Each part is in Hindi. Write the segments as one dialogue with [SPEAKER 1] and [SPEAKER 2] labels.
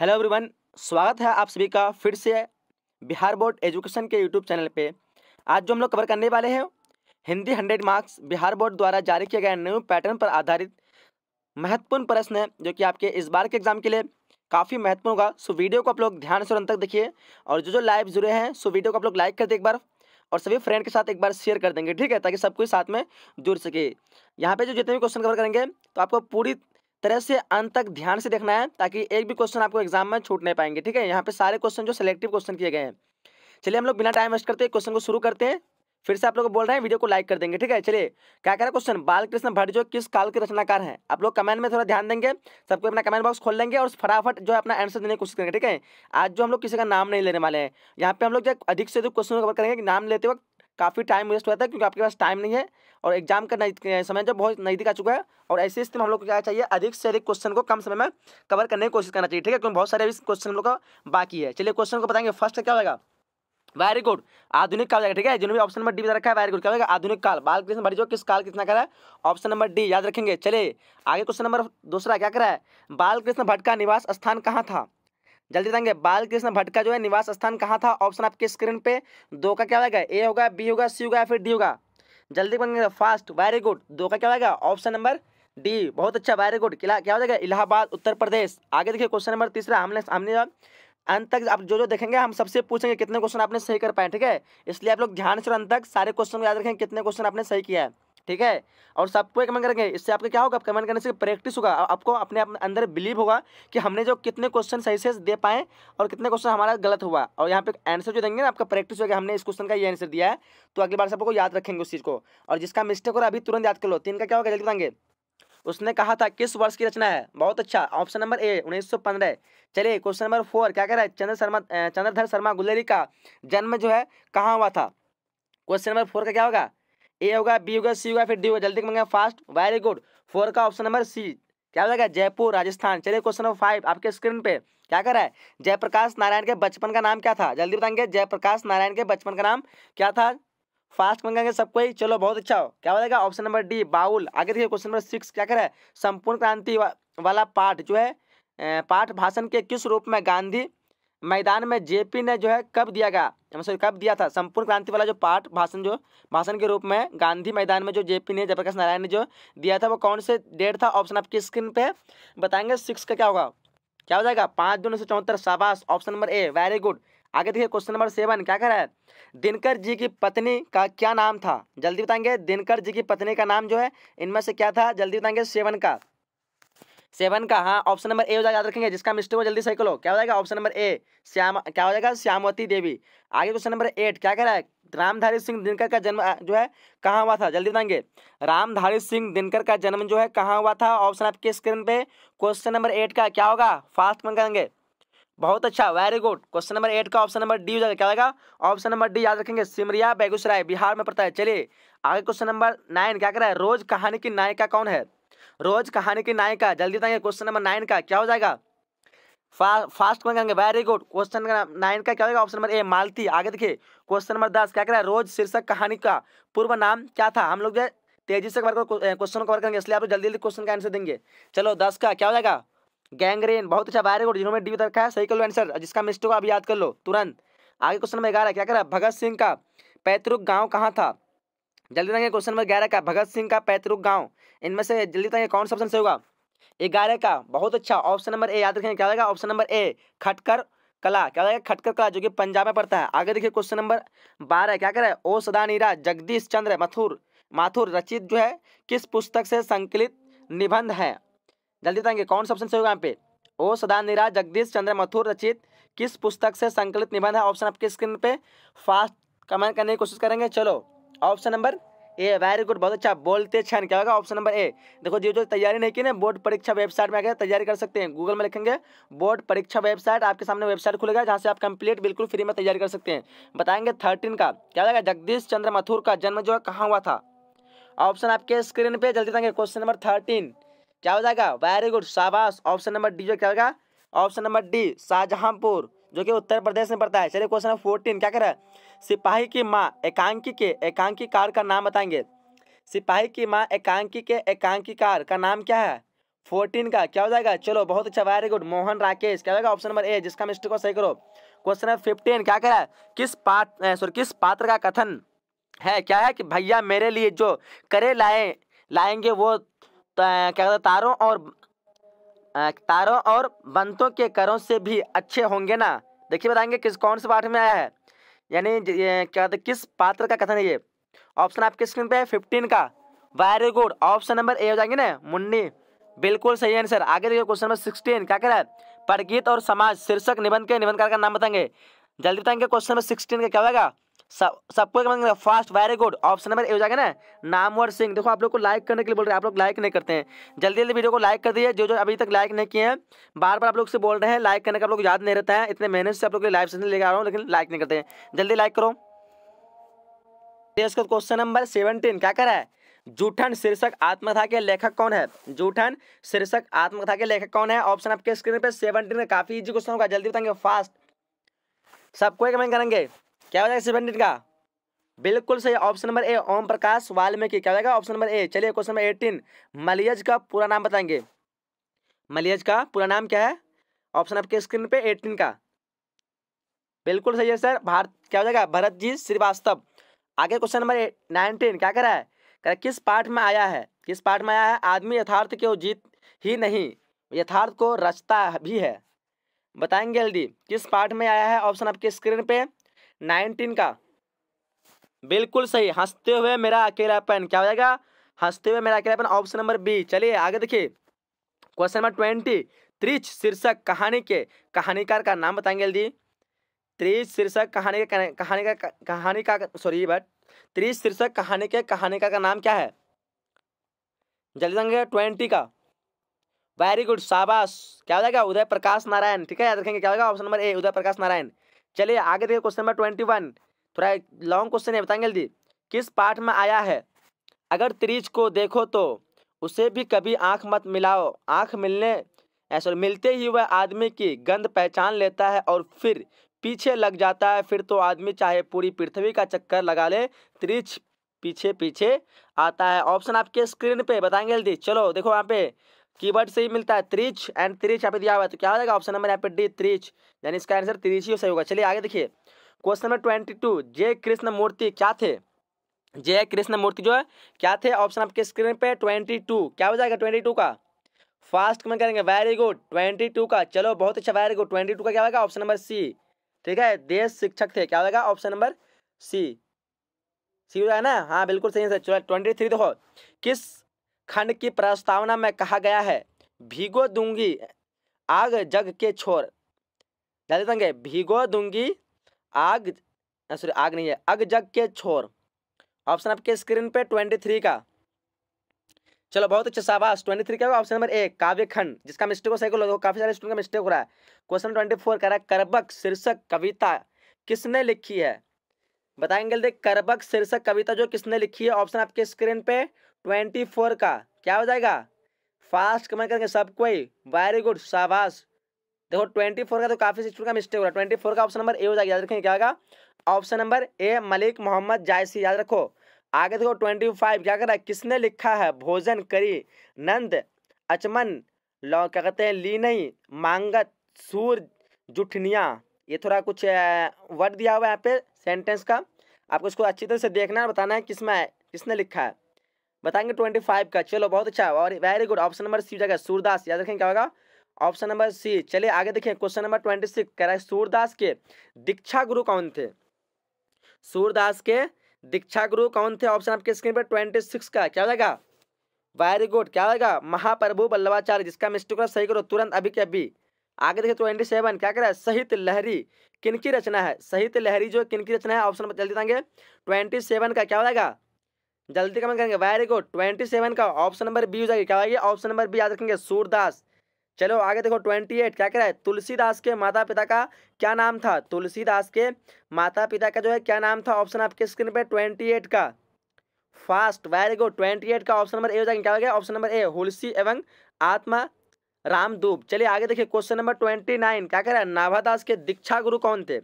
[SPEAKER 1] हेलो एवरीवन स्वागत है आप सभी का फिर से बिहार बोर्ड एजुकेशन के यूट्यूब चैनल पे आज जो हम लोग कवर करने वाले हैं Hindi hundred marks Bihar board द्वारा जारी किए गए न्यू पैटर्न पर आधारित महत्वपूर्ण प्रश्न है जो कि आपके इस बार के एग्जाम के लिए काफ़ी महत्वपूर्ण होगा सो वीडियो को आप लोग ध्यान से अंत तक देखिए और जो जो लाइव जुड़े हैं सो वीडियो को आप लोग लाइक कर दे एक बार और सभी फ्रेंड के साथ एक बार शेयर कर देंगे ठीक है ताकि सब कुछ साथ में जुड़ सके यहाँ पे जो जितने भी क्वेश्चन कवर करेंगे तो आपको पूरी तरह से अंत तक ध्यान से देखना है ताकि एक भी क्वेश्चन आपको एग्जाम में छूट नहीं पाएंगे ठीक है यहाँ पे सारे क्वेश्चन जो सिलेक्टिव क्वेश्चन किए गए हैं चलिए हम लोग बिना टाइम वेस्ट करते हैं क्वेश्चन को शुरू करते हैं फिर से आप लोग बोल रहे हैं वीडियो को लाइक कर देंगे ठीक है चलिए क्या कह रहा है क्वेश्चन बालकृष्ण भट्ट जो किस काल के रचनाकार हैं आप लोग कमेंट में थोड़ा ध्यान देंगे सबको अपना कमेंट बॉक्स खोल लेंगे और फटाफट जो है अपना आंसर देने की कोशिश करेंगे ठीक है आज जो हम लोग किसी का नाम नहीं लेने वाले हैं यहाँ पे हम लोग जो अधिक से अधिक क्वेश्चन करेंगे नाम लेते वक्त काफ़ी टाइम वेस्ट हुआ था क्योंकि आपके पास टाइम नहीं है और एग्जाम का समय जो बहुत नज़दीक आ चुका है और ऐसी स्थिति में हम लोग को क्या चाहिए अधिक से अधिक क्वेश्चन को कम समय में कवर करने की कोशिश करना चाहिए ठीक है क्योंकि बहुत सारे अभी क्वेश्चन हम लोग का बाकी है चलिए क्वेश्चन को बताएंगे फर्स्ट क्या होगा वेरी गुड आधुनिक काल ठीक है जिन्होंने ऑप्शन नंबर डी रखा है वेरी गुड क्या होगा आधुनिक काल बाल कृष्ण भरी जो किस काल कितना करा है ऑप्शन नंबर डी याद रखेंगे चले आगे क्वेश्चन नंबर दूसरा क्या करा है बाल कृष्ण भट्ट का निवास स्थान कहाँ था जल्दी बताएंगे बालकृष्ण भट्ट का जो है निवास स्थान कहाँ था ऑप्शन आपके स्क्रीन पे दो का क्या होगा ए होगा बी होगा सी होगा फिर डी होगा जल्दी बनेंगे फास्ट वेरी गुड दो का क्या होगा ऑप्शन नंबर डी बहुत अच्छा वेरी गुड किला क्या हो जाएगा इलाहाबाद उत्तर प्रदेश आगे देखिए क्वेश्चन नंबर तीसरा हमने हमने अंत तक आप जो जो देखेंगे हम सबसे पूछेंगे कितने क्वेश्चन आपने सही कर पाए ठीक है इसलिए आप लोग ध्यान से अंत तक सारे क्वेश्चन को याद रखें कितने क्वेश्चन आपने सही किया है ठीक है और सबको कमेंट करेंगे इससे आपका क्या होगा कमेंट करने से प्रैक्टिस होगा आपको अपने आप अंदर बिलीव होगा कि हमने जो कितने क्वेश्चन सही से दे पाए और कितने क्वेश्चन हमारा गलत हुआ और यहाँ पे आंसर जो देंगे ना आपका प्रैक्टिस होगा हमने इस क्वेश्चन का ये आंसर दिया है तो अगली बार सबको याद रखेंगे उस चीज़ को और जिसका मिस्टेक हो रहा अभी तुरंत याद कर लो तीन का क्या होगा जल्दी बताएंगे उसने कहा था किस वर्ष की रचना है बहुत अच्छा ऑप्शन नंबर ए उन्नीस चलिए क्वेश्चन नंबर फोर क्या कह रहा है चंद्र शर्मा चंद्रधर शर्मा गुलेरी का जन्म जो है कहाँ हुआ था क्वेश्चन नंबर फोर का क्या होगा ए होगा बी होगा सी होगा फिर डी होगा जल्दी मांगे फास्ट वेरी गुड फोर का ऑप्शन नंबर सी क्या हो जाएगा जयपुर राजस्थान चलिए क्वेश्चन नंबर फाइव आपके स्क्रीन पे क्या कर रहा है जयप्रकाश नारायण के बचपन का नाम क्या था जल्दी बताएंगे जयप्रकाश नारायण के बचपन का नाम क्या था फास्ट मंगाएंगे सबको ही चलो बहुत अच्छा हो क्या हो जाएगा ऑप्शन नंबर डी बाउल आगे देखिए क्वेश्चन नंबर सिक्स क्या कर रहा है संपूर्ण क्रांति वा, वाला पाठ जो है पाठ भाषण के किस रूप में गांधी मैदान में जेपी ने जो है कब दिया गया सॉरी कब दिया था संपूर्ण क्रांति वाला जो पाठ भाषण जो भाषण के रूप में गांधी मैदान में जो जेपी ने जयप्रकाश नारायण ने जो दिया था वो कौन से डेट था ऑप्शन आपकी स्क्रीन पे बताएंगे सिक्स का क्या होगा क्या हो जाएगा पाँच दो उन्नीस सौ चौहत्तर शाबाश option number A very good आगे देखिए क्वेश्चन नंबर सेवन क्या कह रहा है दिनकर जी की पत्नी का क्या नाम था जल्दी बताएंगे दिनकर जी की पत्नी का नाम जो है इनमें से क्या था जल्दी बताएंगे सेवन का सेवन का हाँ ऑप्शन नंबर ए हो जाएगा याद रखेंगे जिसका मिस्टेक हो जल्दी सही करो क्या हो जाएगा ऑप्शन नंबर ए श्याम क्या हो जाएगा श्यामवती देवी आगे क्वेश्चन नंबर एट क्या कह रहा है रामधारी सिंह दिनकर का जन्म जो है कहाँ हुआ था जल्दी बताएंगे रामधारी सिंह दिनकर का जन्म जो है कहाँ हुआ था ऑप्शन आपके स्क्रीन पे क्वेश्चन नंबर एट का क्या होगा फास्ट मन करेंगे बहुत अच्छा very good question number eight का ऑप्शन नंबर डी हो जाएगा क्या होगा ऑप्शन नंबर डी याद रखेंगे सिमरिया बेगूसराय बिहार में पड़ता है चलिए आगे क्वेश्चन नंबर नाइन क्या कह रहा है रोज कहानी की नायिका कौन है रोज कहानी की नायिका जल्दी बताएंगे क्वेश्चन नंबर नाइन का क्या हो जाएगा फा, फास्ट कौन करेंगे वेरी गुड क्वेश्चन नाइन का क्या होगा ऑप्शन नंबर ए मालती आगे देखिए क्वेश्चन नंबर दस क्या कह रहा है रोज शीर्षक कहानी का पूर्व नाम क्या था हम लोग जो तेजी से कवर क्वेश्चन कवर करेंगे इसलिए आप लोग जल्दी जल्दी क्वेश्चन का आंसर देंगे चलो दस का क्या हो जाएगा गैंग्रेन बहुत अच्छा वेरी गुड जिन्होंने डी रखा है सही कर लो आंसर जिसका मिस्टेक होगा अभी याद कर लो तुरंत आगे क्वेश्चन नंबर ग्यारह क्या कह रहा है भगत सिंह का पैतृक गाँव कहाँ था जल्दी देंगे क्वेश्चन नंबर ग्यारह का भगत सिंह का पैतृक गाँव इनमें से जल्दी देंगे कौन सा ऑप्शन से होगा ग्यारह का बहुत अच्छा ऑप्शन नंबर ए याद रखेंगे क्या लगेगा ऑप्शन नंबर ए खटकर कला क्या लगेगा खटकर कला जो कि पंजाब में पड़ता है आगे देखिए क्वेश्चन नंबर बारह क्या कह रहा है ओ सदा नीरा जगदीश चंद्र मथुर माथुर रचित जो है किस पुस्तक से संकलित निबंध है जल्दी बताएंगे कौन सा ऑप्शन से होगा यहाँ पे ओ सदा नीरा जगदीश चंद्र मथुर रचित किस पुस्तक से संकलित निबंध है ऑप्शन आपके स्क्रीन पे फास्ट कमेंट करने की कोशिश करेंगे चलो option number A very good बहुत अच्छा बोलते छन क्या होगा ऑप्शन नंबर ए देखो जो जो तैयारी नहीं की ना बोर्ड परीक्षा वेबसाइट में आकर तैयारी कर सकते हैं गूगल में लिखेंगे बोर्ड परीक्षा वेबसाइट आपके सामने वेबसाइट खुलेगा जहाँ से आप कंप्लीट बिल्कुल फ्री में तैयारी कर सकते हैं बताएंगे थर्टीन का क्या लगा जगदीश चंद्र मथुर का जन्म जो है कहाँ हुआ था ऑप्शन आपके स्क्रीन पर जल्दी देंगे क्वेश्चन नंबर थर्टीन क्या हो जाएगा वेरी गुड शाबाश ऑप्शन नंबर डी जो क्या होगा ऑप्शन नंबर डी शाहजहांपुर जो कि उत्तर प्रदेश में पड़ता है चलिए क्वेश्चन नंबर फोर्टीन क्या कह रहा है सिपाही की माँ एकांकी के एकांकीकार का नाम बताएंगे सिपाही की माँ एकांकी के एकांकीकार का नाम क्या है फोर्टीन का क्या हो जाएगा चलो बहुत अच्छा वेरी गुड मोहन राकेश क्या हो जाएगा ऑप्शन नंबर ए जिसका मिस्टेक को सही करो क्वेश्चन नंबर फिफ्टीन क्या कह रहा है किस पात्र सॉरी किस पात्र का कथन है क्या है कि भैया मेरे लिए जो करे लाए लाएंगे वो क्या कहते हैं तारों और तारों और बंतों के करों से भी अच्छे होंगे ना देखिए बताएंगे किस कौन से पाठ में आया है यानी क्या होता है किस पात्र का कथन है ये ऑप्शन आपके स्क्रीन पे है फिफ्टीन का very good option number A हो जाएंगे ना मुन्नी बिल्कुल सही आंसर आगे देखिए क्वेश्चन नंबर सिक्सटीन क्या कह रहा है परगीत और समाज शीर्षक निबंध के निबंधकार का नाम बताएंगे जल्दी बताएंगे क्वेश्चन नंबर सिक्सटीन का क्या होगा सबको comment fast very good option number A हो जाएगा ना नामवर सिंह देखो आप लोग को लाइक करने के लिए बोल रहे हैं आप लोग लाइक नहीं करते हैं जल्दी जल्दी वीडियो को लाइक कर दिए जो जो अभी तक लाइक नहीं किए हैं बार बार आप लोग से बोल रहे हैं लाइक करने का आप लोग याद नहीं रहता है इतने मेहनत से आप लोग लाइव सेशन लेकर आ रहा हूँ लेकिन लाइक नहीं करते हैं जल्दी लाइक करो क्वेश्चन नंबर सेवनटीन क्या करा है जूठन शीर्षक आत्मकथा के लेखक कौन है जूठन शीर्षक आत्मकथा के लेखक कौन है ऑप्शन आपके स्क्रीन पर सेवनटीन काफी इजी क्वेश्चन होगा जल्दी बताएंगे फास्ट सबको कमेंट करेंगे क्या हो जाएगा सेवनटीन का बिल्कुल सही option number A Om Prakash Valmiki क्या हो जाएगा ऑप्शन नंबर ए चलिए क्वेश्चन नंबर एटीन मलियज का पूरा नाम बताएंगे मलियज का पूरा नाम क्या है ऑप्शन आपके स्क्रीन पे एटीन का बिल्कुल सही है सर भारत क्या हो जाएगा भरत जी श्रीवास्तव आगे क्वेश्चन नंबर नाइनटीन क्या करा है करा किस पार्ट में आया है किस पार्ट में आया है आदमी यथार्थ के जीत ही नहीं यथार्थ को रचता भी है बताएंगे जल्दी किस पार्ट में आया है ऑप्शन आपके स्क्रीन पे नाइनटीन का बिल्कुल सही हंसते हुए मेरा अकेलापन क्या हो जाएगा हंसते हुए मेरा अकेलापन ऑप्शन नंबर बी चलिए आगे देखिए क्वेश्चन नंबर ट्वेंटी त्रिच शीर्षक कहानी के कहानीकार का नाम बताएंगे जल्दी त्रिच शीर्षक कहानी का कहानी का कहानी का सॉरी बट त्रिच शीर्षक कहानी के कहानीकार का नाम क्या है जल्दी देंगे ट्वेंटी का वेरी गुड शाबाश क्या हो जाएगा उदय प्रकाश नारायण ठीक है याद रखेंगे क्या होगा option number A Uday Prakash Narayan चलिए आगे देखिए क्वेश्चन नंबर ट्वेंटी वन थोड़ा लॉन्ग क्वेश्चन है बताएंगे जल्दी किस पाठ में आया है अगर त्रिज को देखो तो उसे भी कभी आंख मत मिलाओ आंख मिलने सॉरी मिलते ही वह आदमी की गंध पहचान लेता है और फिर पीछे लग जाता है फिर तो आदमी चाहे पूरी पृथ्वी का चक्कर लगा ले त्रिज पीछे पीछे आता है ऑप्शन आपके स्क्रीन पे बताएंगे जल्दी चलो देखो यहाँ पे कीवर्ड से ही मिलता है त्रिच एंड त्रिच यहाँ पे दिया हुआ है तो क्या हो जाएगा ऑप्शन नंबर यहाँ पे डी त्रिच यानी इसका आंसर त्रिच ही सही होगा चलिए आगे देखिए क्वेश्चन नंबर ट्वेंटी टू जय कृष्ण मूर्ति क्या थे जय कृष्ण मूर्ति जो है क्या थे ऑप्शन आपके स्क्रीन पे ट्वेंटी टू क्या हो जाएगा ट्वेंटी टू का फास्ट कमेंट करेंगे वेरी गुड ट्वेंटी टू का चलो बहुत अच्छा वेरी गुड ट्वेंटी टू का क्या होगा ऑप्शन नंबर सी ठीक है देश शिक्षक थे क्या होगा ऑप्शन नंबर सी सी हो जाएगा ना हाँ बिल्कुल सही है सर चलो ट्वेंटी थ्री देखो किस खंड की प्रस्तावना में कहा गया है भीगो दूंगी आग जग के छोर ध्यान देंगे भीगो दूंगी आग सॉरी आग नहीं है अग जग के छोर ऑप्शन आपके स्क्रीन पे ट्वेंटी थ्री का चलो बहुत अच्छा शाबाश ट्वेंटी थ्री का ऑप्शन नंबर एक काव्य खंड जिसका मिस्टेक हो सही काफी सारे स्टूडेंट का मिस्टेक हो रहा है क्वेश्चन ट्वेंटी फोर कह रहा है करबक शीर्षक कविता किसने लिखी है बताएंगे करबक शीर्षक कविता जो किसने लिखी है ऑप्शन आपके स्क्रीन पे ट्वेंटी फोर का क्या हो जाएगा फास्ट कमेंट करेंगे सबको ही वेरी गुड शाबाश देखो ट्वेंटी फोर का तो काफ़ी स्टूडेंट का मिस्टेक हो रहा है ट्वेंटी फोर का ऑप्शन नंबर ए हो जाएगा याद रखेंगे क्या होगा option number A Malik Muhammad Jayasi याद रखो आगे देखो ट्वेंटी फाइव क्या कर रहा है किसने लिखा है भोजन करी नंद अचमन लौ क्या कहते हैं लीनई मांगत सूर जुठनिया ये थोड़ा कुछ वर्ड दिया हुआ है यहाँ पे सेंटेंस का आपको इसको अच्छी तरह से देखना है बताना है किसमें किसने लिखा है बताएंगे ट्वेंटी फाइव का चलो बहुत अच्छा और very good option number C जाएगा सूरदास याद रखें क्या होगा ऑप्शन नंबर सी चलिए आगे देखें क्वेश्चन नंबर ट्वेंटी सिक्स कह रहा है सूरदास के दीक्षा गुरु कौन थे सूरदास के दीक्षा गुरु कौन थे ऑप्शन आपके स्क्रीन पर ट्वेंटी सिक्स का क्या हो जाएगा वेरी गुड क्या होगा महाप्रभु बल्लभाचार्य जिसका मिस्टेक सही करो तुरंत अभी के अभी आगे देखिए ट्वेंटी सेवन क्या कह रहा है सहित लहरी किनकी रचना है सहित लहरी जो किनकी रचना है ऑप्शन जल्दी देंगे ट्वेंटी सेवन का क्या हो जाएगा जल्दी कमेंट करेंगे वेरी गुड ट्वेंटी सेवन का ऑप्शन नंबर बी हो जाएगी क्या होगी ऑप्शन नंबर बी याद रखेंगे सूरदास चलो आगे देखो ट्वेंटी एट क्या कह रहा है तुलसीदास के माता पिता का क्या नाम था तुलसीदास के माता पिता का जो है क्या नाम था ऑप्शन आपके स्क्रीन पर ट्वेंटी एट का fast very good twenty eight का ऑप्शन नंबर ए हो जाएगा क्या हो गया ऑप्शन नंबर ए हुलसी एवं आत्मा रामदूप चलिए आगे देखिए क्वेश्चन नंबर ट्वेंटी नाइन क्या कह रहा है नाभादास के दीक्षा गुरु कौन थे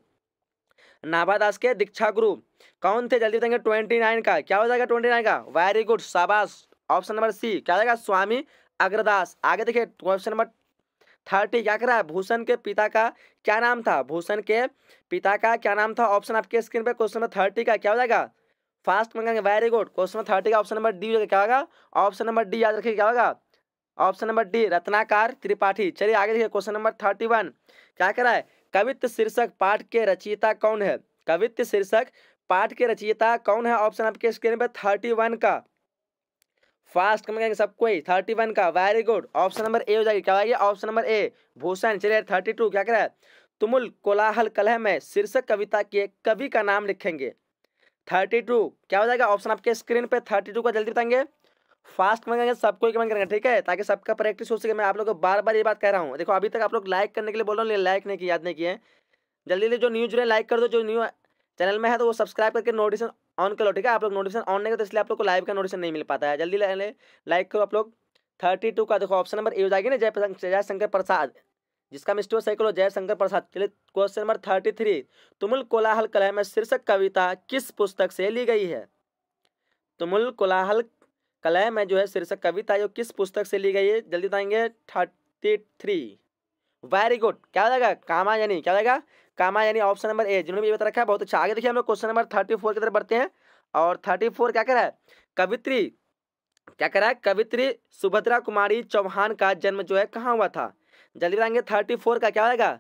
[SPEAKER 1] नाभादास के दीक्षा गुरु कौन थे जल्दी बताएंगे ट्वेंटी नाइन का क्या हो जाएगा ट्वेंटी नाइन का वेरी गुड शाबाश ऑप्शन नंबर सी क्या हो जाएगा स्वामी अग्रदास आगे देखिए क्वेश्चन नंबर थर्टी क्या कर रहा है भूषण के पिता का क्या नाम था भूषण के पिता का क्या नाम था ऑप्शन आपके स्क्रीन पर क्वेश्चन नंबर थर्टी का क्या हो जाएगा फास्ट मंगाएंगे very good question number thirty का ऑप्शन नंबर डी हो क्या होगा ऑप्शन नंबर डी याद रखिए क्या होगा option number D Ratnakar Tripathi चलिए आगे देखिए क्वेश्चन नंबर थर्टी वन क्या कर रहा है कवित्व शीर्षक पाठ के रचयिता कौन है कवित्व शीर्षक पाठ के रचयिता कौन है ऑप्शन आपके स्क्रीन पर थर्टी वन का फास्ट कमेंट करेंगे सबको थर्टी वन का very good option number A हो जाएगी क्या आएगी ऑप्शन नंबर ए भूषण चलिए थर्टी टू क्या करा है तुमुल कोलाहल कलह में शीर्षक कविता के कवि का नाम लिखेंगे थर्टी टू क्या हो जाएगा ऑप्शन आपके स्क्रीन पे थर्टी टू का जल्दी बताएंगे फास्ट कमेंट सबको कोई कमेंट करेंगे ठीक है ताकि सबका प्रैक्टिस हो सके मैं आप लोग को बार बार ये बात कह रहा हूँ देखो अभी तक आप लोग लाइक करने के लिए बोल रहा हूँ लाइक नहीं किया याद नहीं किए जल्दी जल्दी जो न्यूज जुड़े लाइक कर दो जो न्यू चैनल में है तो वो सब्सक्राइब करके नोटिफिकेशन ऑन कर लो ठीक है आप लोग नोटिफिकेशन ऑन नहीं करते इसलिए आप लोग को लाइव का नोटिफिकेशन नहीं मिल पाता है जल्दी लाइक करो आप लोग थर्टी टू का देखो ऑप्शन नंबर ए हो जाएगी ना जय जयशंकर प्रसाद जिसका मिस्टर साइकिल हो जयशंकर प्रसाद चलिए क्वेश्चन नंबर थर्टी थ्री तुमुल कोलाहल कलह में शीर्षक कविता किस पुस्तक से ली गई है तुमुल कोलाहल कलह में जो है शीर्षक कविता जो किस पुस्तक से ली गई है जल्दी बताएंगे थर्टी थ्री वेरी गुड क्या हो जाएगा कामा यानी क्या हो जाएगा कामा यानी ऑप्शन नंबर ए जिन्होंने भी बता रखा है बहुत अच्छा आगे देखिए हम लोग क्वेश्चन नंबर थर्टी फोर की तरफ बढ़ते हैं और थर्टी फोर क्या कह रहा है कवित्री क्या कह रहा है कवित्री सुभद्रा कुमारी चौहान का जन्म जो है कहाँ हुआ था जल्दी बताएंगे थर्टी फोर का क्या होगा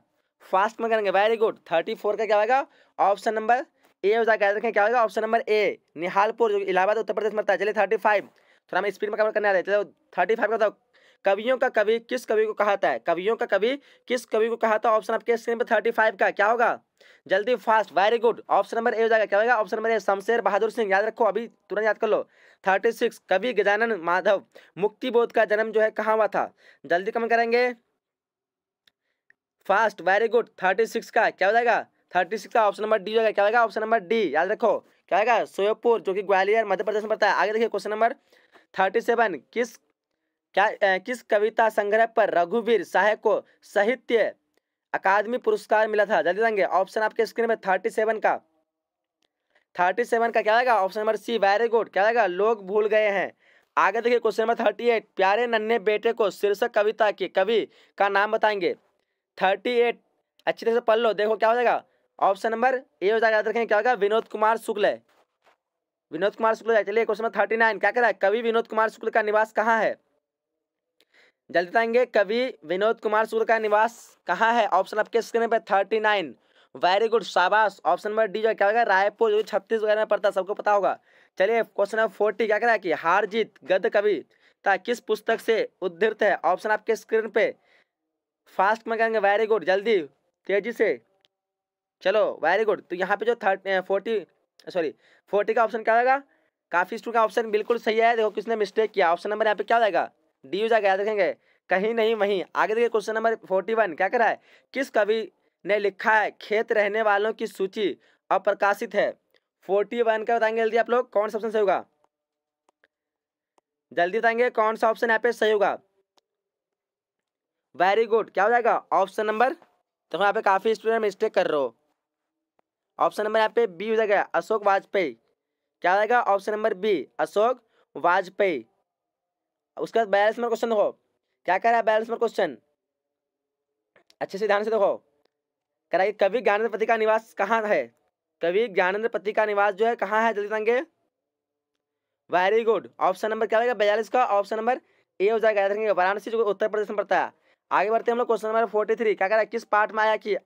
[SPEAKER 1] फास्ट में करेंगे वेरी गुड थर्टी फोर का क्या होगा ऑप्शन नंबर ए हो जाएगा क्या होगा ऑप्शन नंबर ए निहालपुर जो इलाहाबाद उत्तर प्रदेश में आता है चलिए थर्टी फाइव थोड़ा हमें स्पीड में कवर करना है चलो थर्टी फाइव का तो कवियों का कवि किस कवि को कहा था कवियों का कवि किस कवि को कहा था ऑप्शन आपके स्क्रीन पर थर्टी फाइव का क्या होगा जल्दी fast very good option number A हो जाएगा क्या होगा option number A Shamsher Bahadur Singh याद रखो अभी तुरंत याद कर लो थर्टी सिक्स कवि गजानन माधव मुक्ति बोध का जन्म जो है कहाँ हुआ था जल्दी कमेंट करेंगे fast very good thirty six का क्या हो जाएगा थर्टी सिक्स का ऑप्शन नंबर डी होगा क्या होगा ऑप्शन नंबर डी याद रखो क्या होगा सोयपुर जो कि ग्वालियर मध्य प्रदेश में पड़ता है आगे देखिए क्वेश्चन नंबर थर्टी सेवन किस क्या ए, किस कविता संग्रह पर रघुवीर शाह को साहित्य अकादमी पुरस्कार मिला था जल्दी देंगे ऑप्शन आपके स्क्रीन में थर्टी सेवन का थर्टी सेवन का क्या आएगा option number C very good क्या आएगा लोग भूल गए हैं आगे देखिए क्वेश्चन नंबर थर्टी एट प्यारे नन्हे बेटे को शीर्षक कविता के कवि का नाम बताएंगे थर्टी एट अच्छी तरह से पढ़ लो देखो क्या हो जाएगा ऑप्शन नंबर ए हो जाएगा याद रखें क्या होगा विनोद कुमार शुक्ल विनोद कुमार शुक्ल चलिए क्वेश्चन नंबर थर्टी नाइन क्या कह रहा है कवि विनोद कुमार शुक्ल का निवास कहाँ है जल्दी बताएंगे कवि विनोद कुमार शुक्ल का निवास कहाँ है ऑप्शन आपके स्क्रीन पर थर्टी नाइन वेरी गुड शाबाश ऑप्शन नंबर डी जो क्या होगा रायपुर जो छत्तीसगढ़ में पड़ता है सबको पता होगा चलिए क्वेश्चन नंबर फोर्टी क्या कह रहा है कि हार जीत गद्य कवि ता किस पुस्तक से उद्धृत है ऑप्शन आपके स्क्रीन पे फास्ट में कहेंगे वेरी गुड जल्दी तेजी से चलो वेरी गुड तो यहाँ पे जो थर्टी फोर्टी सॉरी फोर्टी का ऑप्शन क्या आएगा काफ़ी स्टू का ऑप्शन बिल्कुल सही है देखो किसने मिस्टेक किया ऑप्शन नंबर यहाँ पे क्या आएगा डी यू जाएगा याद रखेंगे कहीं नहीं वहीं आगे देखिए क्वेश्चन नंबर फोर्टी वन क्या करा है किस कवि ने लिखा है खेत रहने वालों की सूची अप्रकाशित है फोर्टी वन का बताएंगे जल्दी आप लोग कौन सा ऑप्शन सही होगा जल्दी बताएंगे कौन सा ऑप्शन यहाँ पे सही होगा वेरी गुड क्या हो जाएगा ऑप्शन नंबर तो यहाँ पे काफ़ी स्टूडेंट मिस्टेक कर रहे हो ऑप्शन नंबर यहाँ पे बी हो जाएगा अशोक वाजपेयी क्या हो जाएगा option number B Ashok Vajpayee उसके बाद बयालीस नंबर क्वेश्चन देखो क्या कह रहा है बयालीस नंबर क्वेश्चन अच्छे से ध्यान से देखो कह रहा है कवि पति का निवास कहाँ है कवि पति का निवास जो है कहाँ है जल्दी बताएंगे वेरी गुड ऑप्शन नंबर क्या होगा बयालीस का ऑप्शन नंबर ए हो जाएगा याद रखेंगे वाराणसी जो उत्तर प्रदेश में पड़ता है आगे बढ़ते हैं हम लोग क्वेश्चन नंबर फोर्टी थ्री क्या कह रहा है किस पार्ट में आया कि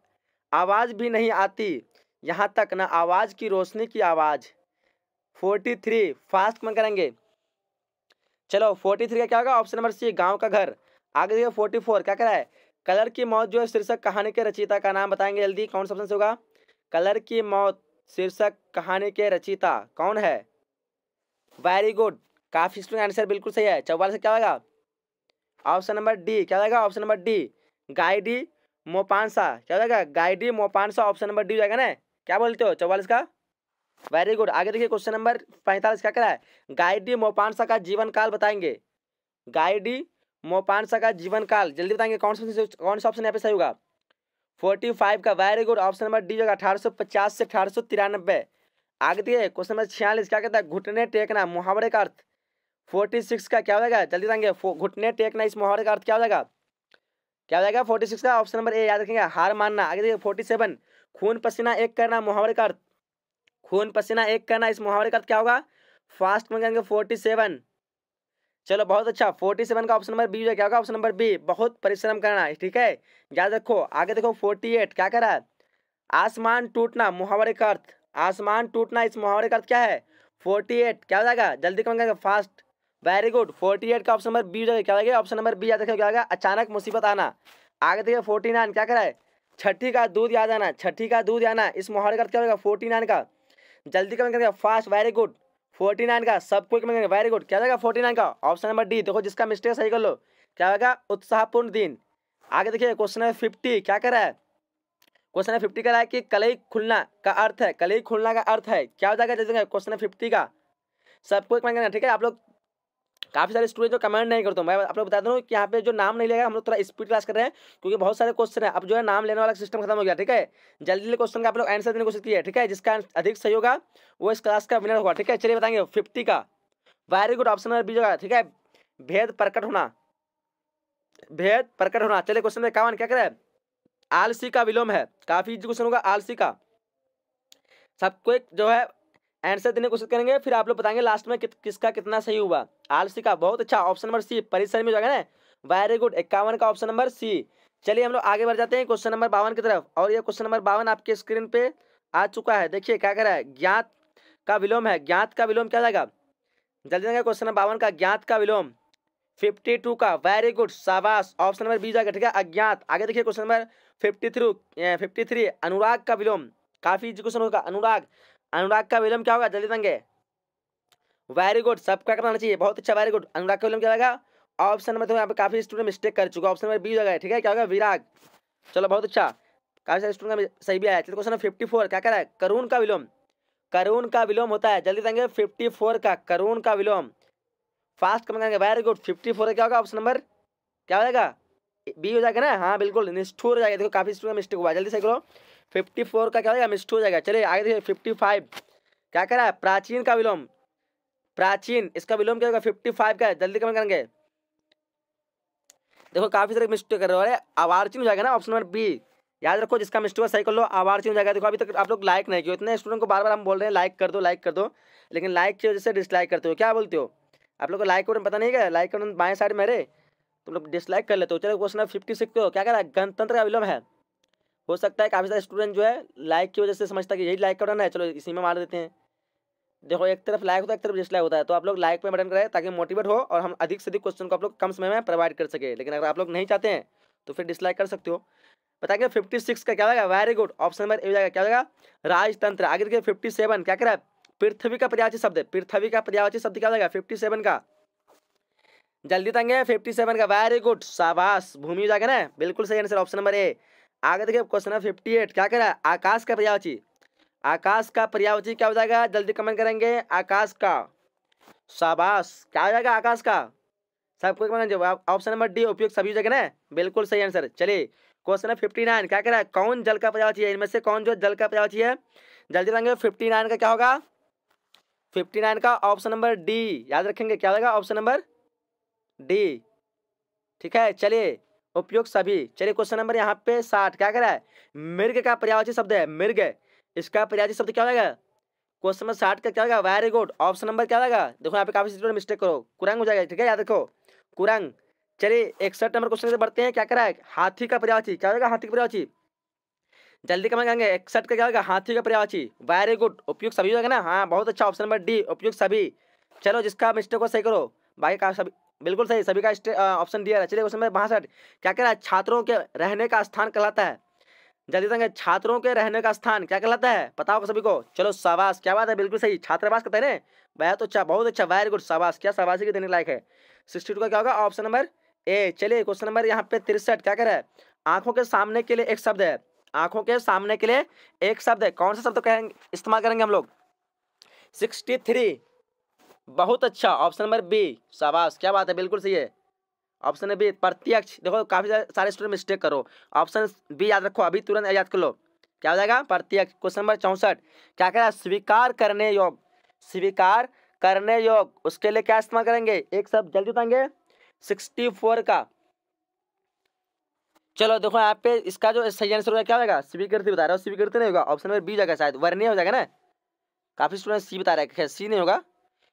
[SPEAKER 1] आवाज़ भी नहीं आती यहाँ तक ना आवाज़ की रोशनी की आवाज़ फोर्टी थ्री फास्ट में करेंगे चलो फोर्टी थ्री का क्या होगा ऑप्शन नंबर सी गांव का घर आगे देखिए फोर्टी फोर क्या करा है कलर की मौत जो है शीर्षक कहानी के रचयिता का नाम बताएंगे जल्दी कौन सा ऑप्शन होगा कलर की मौत शीर्षक कहानी के रचयिता कौन है वेरी गुड काफ़ी स्ट्रॉन्ग आंसर बिल्कुल सही है से क्या होगा ऑप्शन नंबर डी क्या होगा option number D Guy de Maupassant क्या हो जाएगा Guy de Maupassant option number D हो जाएगा ना क्या बोलते हो चौवालीस का वेरी गुड आगे देखिए क्वेश्चन नंबर पैंतालीस का क्या है गाइडी मोपानसा का जीवन काल बताएंगे गाइडी मोपानसा का जीवन काल जल्दी बताएंगे कौन सा कौन सा ऑप्शन यहाँ पे सही होगा फोर्टी फाइव का very good option number D होगा अठारह सौ पचास से अठारह सौ तिरानबे आगे देखिए क्वेश्चन नंबर छियालीस क्या कहता है घुटने टेकना मुहावरे का अर्थ फोर्टी सिक्स का क्या हो जाएगा जल्दी बताएंगे घुटने टेकना इस मुहावरे का अर्थ क्या हो जाएगा क्या हो जाएगा फोर्टी सिक्स का ऑप्शन नंबर ए याद रखेंगे हार मानना आगे देखिए फोर्टी सेवन खून पसीना एक करना मुहावरे का अर्थ खून पसीना एक करना इस मुहावरे का अर्थ क्या होगा फास्ट में कहेंगे फोर्टी सेवन चलो बहुत अच्छा फोर्टी सेवन का ऑप्शन नंबर बी जो क्या होगा ऑप्शन नंबर बी बहुत परिश्रम करना ठीक है याद रखो आगे देखो फोर्टी एट क्या करा रहा है आसमान टूटना मुहावरे का अर्थ आसमान टूटना इस मुहावरे का अर्थ क्या है फोर्टी एट क्या हो जाएगा जल्दी कौन कहेंगे fast very good forty eight का ऑप्शन नंबर बी जो क्या हो जाएगा ऑप्शन नंबर बी याद रखेगा क्या होगा अचानक मुसीबत आना आगे देखिए फोर्टी नाइन क्या करा है छठी का दूध याद आना छठी का दूध आना इस मोहर का क्या होगा फोर्टी नाइन का जल्दी कमेंट करेंगे fast very good forty nine का सब कोई कमेंट करेंगे वेरी गुड क्या होगा फोर्टी नाइन का ऑप्शन नंबर डी देखो जिसका मिस्टेक सही कर लो क्या होगा उत्साहपूर्ण दिन आगे देखिए क्वेश्चन नंबर फिफ्टी क्या कर रहा है क्वेश्चन नंबर फिफ्टी कह रहा है कि कलई खुलना का अर्थ है कलई खुलना का अर्थ है क्या हो जाएगा जैसे क्वेश्चन नंबर फिफ्टी का सबको कमेंट करना ठीक है आप लोग काफ़ी सारे स्टूडेंट जो कमेंट नहीं करते मैं आप लोग बता दूँ कि यहाँ पे जो नाम नहीं लेगा हम लोग थोड़ा स्पीड क्लास कर रहे हैं क्योंकि बहुत सारे क्वेश्चन है अब जो है नाम लेने वाला सिस्टम खत्म हो गया ठीक है जल्दी जल्दी क्वेश्चन का आप लोग आंसर देने की कोशिश किया ठीक है जिसका अधिक सही होगा वो इस क्लास का विनर होगा ठीक है चलिए बताएंगे फिफ्टी का वेरी गुड ऑप्शन नंबर होगा ठीक है भेद प्रकट होना भेद प्रकट होना चलिए क्वेश्चन में क्या करे आलसी का विलोम है काफ़ी क्वेश्चन होगा आलसी का सबको एक जो है आंसर देने की कोशिश करेंगे फिर आप लोग बताएंगे लास्ट में कि, किसका कितना सही हुआ आलसी का बहुत अच्छा ऑप्शन नंबर सी परिसर में जाएगा ना वेरी गुड इक्यावन का ऑप्शन नंबर सी चलिए हम लोग आगे बढ़ जाते हैं क्वेश्चन नंबर बावन की तरफ और ये क्वेश्चन नंबर बावन आपके स्क्रीन पे आ चुका है देखिए क्या कह रहा है ज्ञात का विलोम है ज्ञात का विलोम क्या जाएगा जल्दी जाएगा क्वेश्चन नंबर बावन का ज्ञात का विलोम फिफ्टी टू का वेरी गुड शाबाश ऑप्शन नंबर बी जाएगा ठीक है अज्ञात आगे देखिए question number fifty through fifty three अनुराग का विलोम काफ़ी क्वेश्चन होगा अनुराग अनुराग का विलम क्या होगा जल्दी देंगे वेरी गुड सबका करना चाहिए बहुत अच्छा वेरी गुड अनुराग का विलम क्या होगा ऑप्शन नंबर तो यहाँ पे काफ़ी स्टूडेंट मिस्टेक कर चुका ऑप्शन नंबर बी हो ठीक है क्या होगा विराग चलो बहुत अच्छा काफ़ी सारे स्टूडेंट का सही भी आया चलो क्वेश्चन फिफ्टी फोर क्या कह रहा है करुण का विलोम करुण का विलोम होता है जल्दी देंगे फिफ्टी फोर का करुण का विलोम फास्ट कम करेंगे वेरी गुड फिफ्टी फोर क्या होगा ऑप्शन नंबर क्या हो जाएगा बी हो जाएगा ना हाँ बिल्कुल निष्ठुर हो जाएगा देखो काफ़ी स्टूडेंट मिस्टेक हुआ जल्दी सही करो फिफ्टी फोर का क्या हो जाएगा मिस्ट हो जाएगा चलिए आगे देखिए फिफ्टी फाइव क्या कह रहा है प्राचीन का विलोम प्राचीन इसका विलोम क्या होगा फिफ्टी फाइव का जल्दी कमेंट करेंगे देखो काफ़ी सारे मिस्टेक कर रहे हो आवार्चिन हो जाएगा ना ऑप्शन नंबर बी याद रखो जिसका मिस्ट हुआ सही कर लो आवार्चिन हो जाएगा देखो अभी तक आप लोग लाइक नहीं किया इतने स्टूडेंट को बार बार हम बोल रहे हैं लाइक कर दो लाइक कर दो लेकिन लाइक की वजह से डिसलाइक करते हो क्या बोलते हो आप लोग को लाइक करना पता नहीं क्या लाइक करना बाएँ साइड मेरे तुम लोग डिसलाइक कर लेते हो चलो क्वेश्चन फिफ्टी सिक्स क्या कह रहा है गणतंत्र का विलोम है हो सकता है काफ़ी सारे स्टूडेंट जो है लाइक की वजह से समझता है कि यही लाइक करना है चलो इसी में मार देते हैं देखो एक तरफ लाइक होता है एक तरफ डिसलाइक होता है तो आप लोग लाइक में बटन करें ताकि मोटिवेट हो और हम अधिक से अधिक क्वेश्चन को आप लोग कम समय में प्रोवाइड कर सके लेकिन अगर आप लोग नहीं चाहते हैं तो फिर डिसलाइक कर सकते हो बताएंगे फिफ्टी सिक्स का क्या होगा very good option number A जाएगा क्या होगा राजतंत्र आगे देखिए फिफ्टी सेवन क्या करा पृथ्वी का पर्यावाची शब्द पृथ्वी का पर्यावाची शब्द क्या होगा फिफ्टी सेवन का जल्दी तंगे फिफ्टी सेवन का वेरी गुड शाबाश भूमि जाएगा ना बिल्कुल सही आंसर ऑप्शन नंबर ए आगे देखिए क्वेश्चन नंबर फिफ्टी एट क्या कह रहा है आकाश का पर्यावची आकाश का पर्यावची क्या हो जाएगा जल्दी कमेंट करेंगे आकाश का शाबाश क्या हो जाएगा आकाश का सबको कमेंट ऑप्शन नंबर डी उपयोग सभी जगह ना बिल्कुल सही आंसर चलिए क्वेश्चन है फिफ्टी नाइन क्या कह रहा है कौन जल का पर्यावची है इनमें से कौन जो जल का पर्यावची है जल्दी करेंगे फिफ्टी नाइन का क्या होगा फिफ्टी नाइन का ऑप्शन नंबर डी याद रखेंगे क्या होगा ऑप्शन नंबर डी ठीक है चलिए उपयोग सभी चलिए क्वेश्चन नंबर यहाँ पे साठ क्या कह रहा है मृग का पर्यावरण शब्द है मृग इसका पर्यावरण शब्द क्या होगा क्वेश्चन नंबर साठ का क्या होगा वेरी गुड ऑप्शन नंबर क्या होगा देखो यहाँ पे काफी मिस्टेक करो कुरंग हो जाएगा ठीक है याद रखो कुरंग चलिए इकसठ नंबर क्वेश्चन से बढ़ते हैं क्या करा है हाथी का पर्यावाची क्या होगा हाथी का पर्यावाची जल्दी कमेंट करेंगे इकसठ का क्या होगा हाथी का पर्यावाची वेरी गुड उपयुक्त सभी होगा ना हाँ बहुत अच्छा ऑप्शन नंबर डी उपयुक्त सभी चलो जिसका मिस्टेक हो सही करो बाकी का सभी बिल्कुल सही सभी का ऑप्शन दिया है चलिए क्वेश्चन नंबर बासठ क्या कह रहा है छात्रों के रहने का स्थान कहलाता है जल्दी देंगे छात्रों के रहने का स्थान क्या कहलाता है पता होगा सभी को चलो शाबाश क्या बात है बिल्कुल सही छात्रावास कहते हैं वह तो अच्छा बहुत अच्छा वेरी गुड शाबाश क्या शाबाशी के देने लायक है सिक्सटी का क्या होगा ऑप्शन नंबर ए चलिए क्वेश्चन नंबर यहाँ पे तिरसठ क्या कह रहा है आंखों के सामने के लिए एक शब्द है आंखों के सामने के लिए एक शब्द है कौन सा शब्द कहेंगे इस्तेमाल करेंगे हम लोग सिक्सटी थ्री बहुत अच्छा ऑप्शन नंबर बी शाबाश क्या बात है बिल्कुल सही है ऑप्शन बी प्रत्यक्ष देखो काफ़ी सारे स्टूडेंट मिस्टेक करो ऑप्शन बी याद रखो अभी तुरंत याद कर लो क्या हो जाएगा प्रत्यक्ष क्वेश्चन नंबर चौंसठ क्या कह रहा है स्वीकार करने योग स्वीकार करने योग उसके लिए क्या इस्तेमाल करेंगे एक सब जल्दी बताएंगे सिक्सटी फोर का चलो देखो यहाँ पे इसका जो सही आंसर होगा क्या होगा स्वीकृति बता रहा हूँ स्वीकृति नहीं होगा ऑप्शन नंबर बी जाएगा शायद वर्णीय हो जाएगा ना काफ़ी स्टूडेंट सी बता रहे हैं सी नहीं होगा